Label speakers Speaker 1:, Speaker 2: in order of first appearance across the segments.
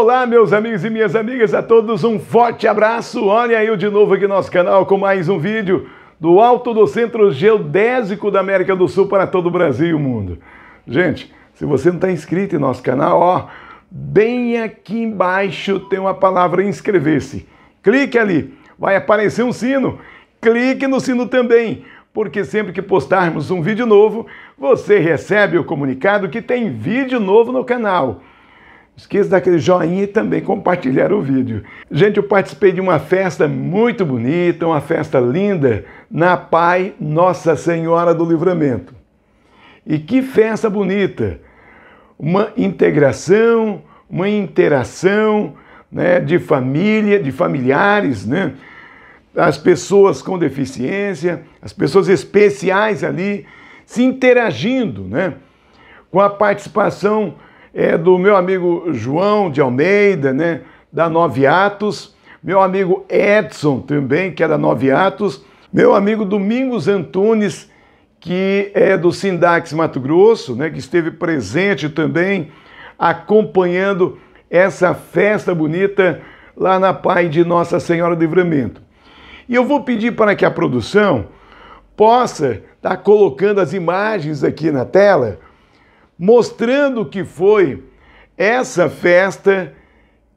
Speaker 1: Olá, meus amigos e minhas amigas, a todos um forte abraço. Olha eu de novo aqui no nosso canal com mais um vídeo do Alto do Centro Geodésico da América do Sul para todo o Brasil e o mundo. Gente, se você não está inscrito em nosso canal, ó, bem aqui embaixo tem uma palavra inscrever-se. Clique ali, vai aparecer um sino. Clique no sino também porque sempre que postarmos um vídeo novo, você recebe o comunicado que tem vídeo novo no canal. Esqueça daquele joinha e também compartilhar o vídeo. Gente, eu participei de uma festa muito bonita, uma festa linda, na Pai Nossa Senhora do Livramento. E que festa bonita! Uma integração, uma interação né, de família, de familiares, né? as pessoas com deficiência, as pessoas especiais ali, se interagindo né, com a participação é do meu amigo João de Almeida, né, da Nove Atos, meu amigo Edson também, que é da Nove Atos, meu amigo Domingos Antunes, que é do Sindax Mato Grosso, né, que esteve presente também acompanhando essa festa bonita lá na Pai de Nossa Senhora do Livramento. E eu vou pedir para que a produção possa estar tá colocando as imagens aqui na tela mostrando que foi essa festa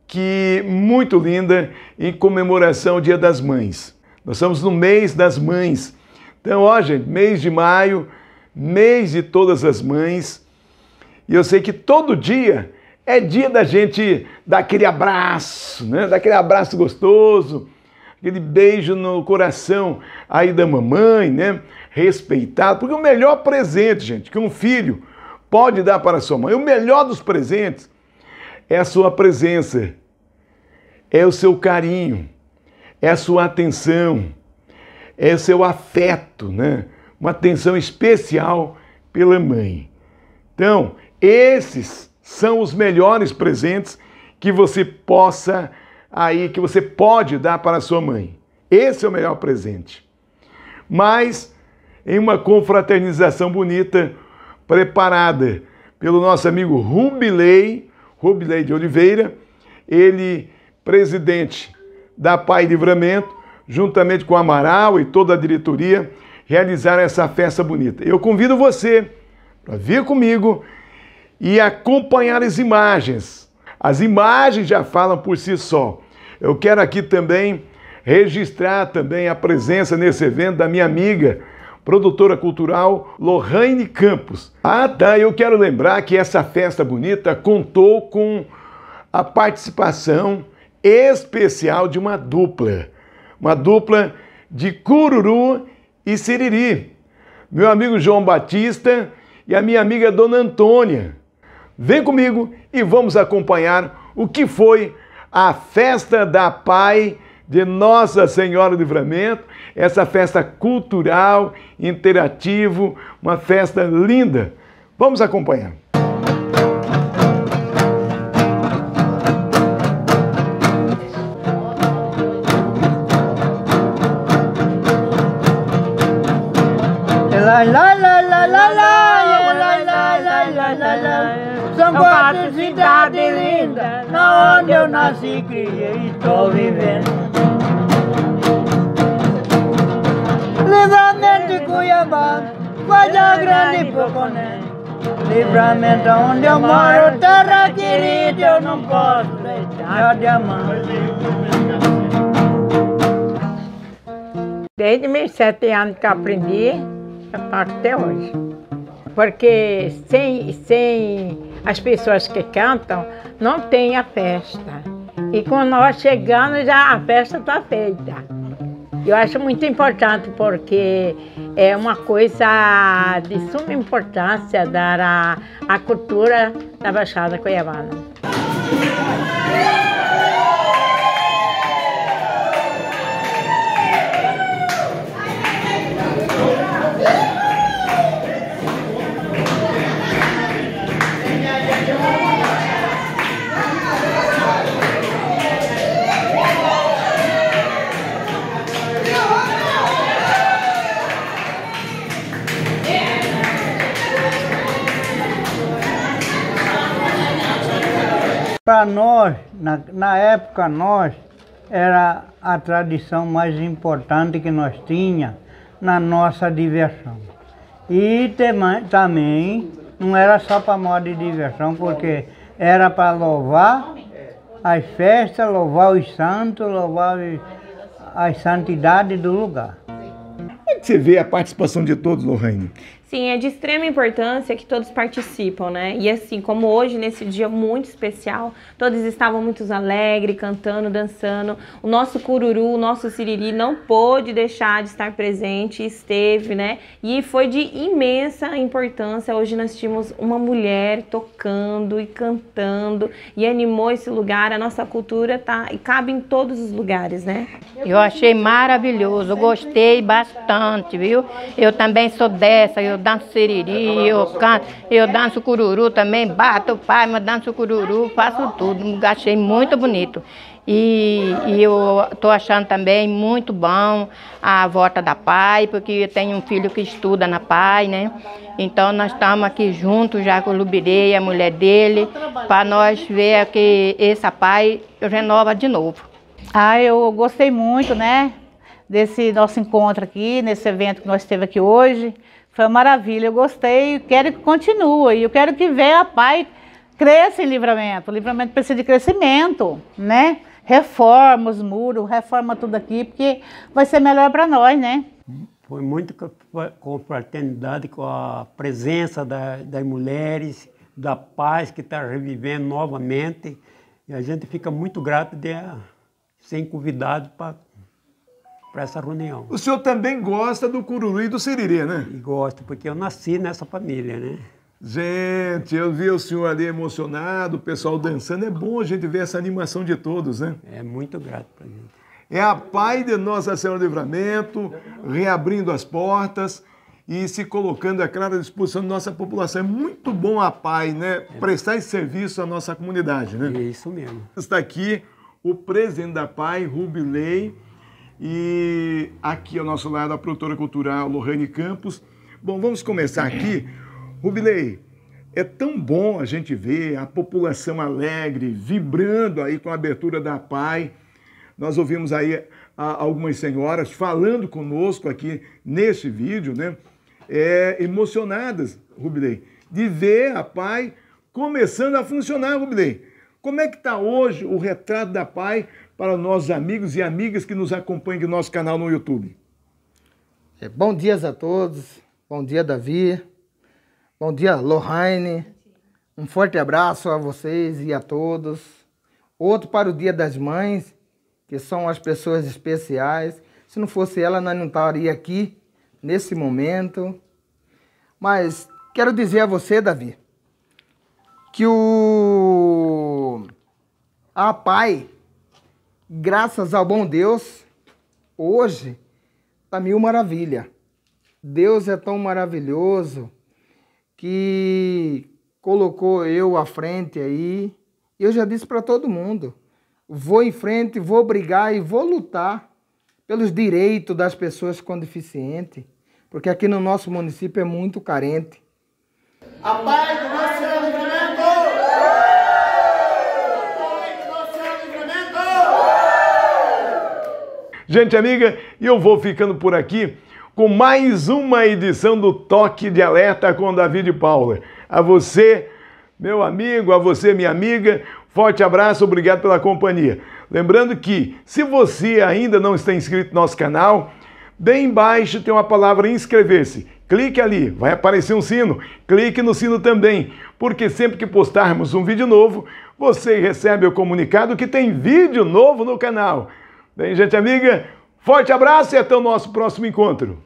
Speaker 1: que muito linda em comemoração ao Dia das Mães. Nós estamos no mês das mães. Então, ó, gente, mês de maio, mês de todas as mães. E eu sei que todo dia é dia da gente dar aquele abraço, né? Daquele abraço gostoso, aquele beijo no coração aí da mamãe, né? respeitado porque o melhor presente, gente, que um filho pode dar para sua mãe. O melhor dos presentes é a sua presença, é o seu carinho, é a sua atenção, é o seu afeto, né? Uma atenção especial pela mãe. Então, esses são os melhores presentes que você possa aí que você pode dar para sua mãe. Esse é o melhor presente. Mas em uma confraternização bonita, preparada pelo nosso amigo Rubilei, Rubilei de Oliveira, ele presidente da Pai Livramento, juntamente com o Amaral e toda a diretoria, realizaram essa festa bonita. Eu convido você para vir comigo e acompanhar as imagens. As imagens já falam por si só. Eu quero aqui também registrar também a presença nesse evento da minha amiga produtora cultural Lorraine Campos. Ah, tá, eu quero lembrar que essa festa bonita contou com a participação especial de uma dupla, uma dupla de Cururu e Siriri. Meu amigo João Batista e a minha amiga Dona Antônia. Vem comigo e vamos acompanhar o que foi a festa da Pai de Nossa Senhora do Livramento, essa festa cultural, interativo, uma festa linda. Vamos acompanhar. nasci, criei e tô vivendo. Livramento de Cuiabá, Guarda Grande e Poconé. Livramento onde eu moro, terra querida, eu não posso deixar de amar. Desde meus sete anos que eu aprendi, eu faço até hoje. Porque sem, sem as pessoas que cantam, não tem a festa. E quando nós chegamos, já a festa está feita. Eu acho muito importante porque é uma coisa de suma importância dar a, a cultura da Baixada Cuiabana. Para nós, na, na época nós, era a tradição mais importante que nós tinha na nossa diversão. E também não era só para moda de diversão, porque era para louvar as festas, louvar os santos, louvar as santidades do lugar. Como é que você vê a participação de todos, Lorraine? Sim, é de extrema importância que todos participam, né? E assim, como hoje, nesse dia muito especial, todos estavam muito alegres, cantando, dançando. O nosso cururu, o nosso siriri não pôde deixar de estar presente, esteve, né? E foi de imensa importância. Hoje nós tínhamos uma mulher tocando e cantando e animou esse lugar. A nossa cultura tá e cabe em todos os lugares, né? Eu achei maravilhoso, gostei bastante, viu? Eu também sou dessa, eu danço seriri, eu canto, eu danço cururu também, bato palma, danço cururu, faço tudo. Achei muito bonito. E, e, eu estou achando também muito bom a volta da PAI, porque eu tenho um filho que estuda na PAI, né? Então nós estamos aqui juntos já com o Lubirei, a mulher dele, para nós ver que essa PAI renova de novo. Ah, eu gostei muito, né? Desse nosso encontro aqui, nesse evento que nós teve aqui hoje. Foi uma maravilha, eu gostei, quero que continue. E eu quero que venha a PAI cresça em livramento. O livramento precisa de crescimento, né? Reforma os muros, reforma tudo aqui, porque vai ser melhor para nós, né? Foi muito com fraternidade, com a presença da, das mulheres, da paz que está revivendo novamente. E a gente fica muito grato de ah, ser convidado para para essa reunião. O senhor também gosta do cururu e do siriri, né? E gosto, porque eu nasci nessa família, né? Gente, eu vi o senhor ali emocionado, o pessoal dançando. É bom a gente ver essa animação de todos, né? É muito grato para gente. É a Pai de Nossa Senhora do Livramento, reabrindo as portas e se colocando à clara disposição da nossa população. É muito bom a Pai, né? É. Prestar esse serviço à nossa comunidade, né? É isso mesmo. Está aqui o presidente da Pai, Rubilei e aqui ao nosso lado a produtora cultural Lohane Campos. Bom, vamos começar aqui. Rubilei, é tão bom a gente ver a população alegre, vibrando aí com a abertura da PAI. Nós ouvimos aí algumas senhoras falando conosco aqui neste vídeo, né? É, emocionadas, Rubilei, de ver a PAI começando a funcionar, Rubilei. Como é que está hoje o retrato da PAI para nossos amigos e amigas que nos acompanham no nosso canal no YouTube. É, bom dia a todos. Bom dia, Davi. Bom dia, Lohane. Um forte abraço a vocês e a todos. Outro para o Dia das Mães, que são as pessoas especiais. Se não fosse ela, nós não estaria aqui nesse momento. Mas quero dizer a você, Davi, que o a PAI graças ao bom Deus, hoje tá mil maravilha. Deus é tão maravilhoso que colocou eu à frente aí. Eu já disse para todo mundo, vou em frente, vou brigar e vou lutar pelos direitos das pessoas com deficiente, porque aqui no nosso município é muito carente. A paz do nosso Gente amiga, eu vou ficando por aqui com mais uma edição do Toque de Alerta com David Paula. A você, meu amigo, a você, minha amiga, forte abraço, obrigado pela companhia. Lembrando que, se você ainda não está inscrito no nosso canal, bem embaixo tem uma palavra inscrever-se. Clique ali, vai aparecer um sino. Clique no sino também, porque sempre que postarmos um vídeo novo, você recebe o comunicado que tem vídeo novo no canal. Bem, gente amiga, forte abraço e até o nosso próximo encontro.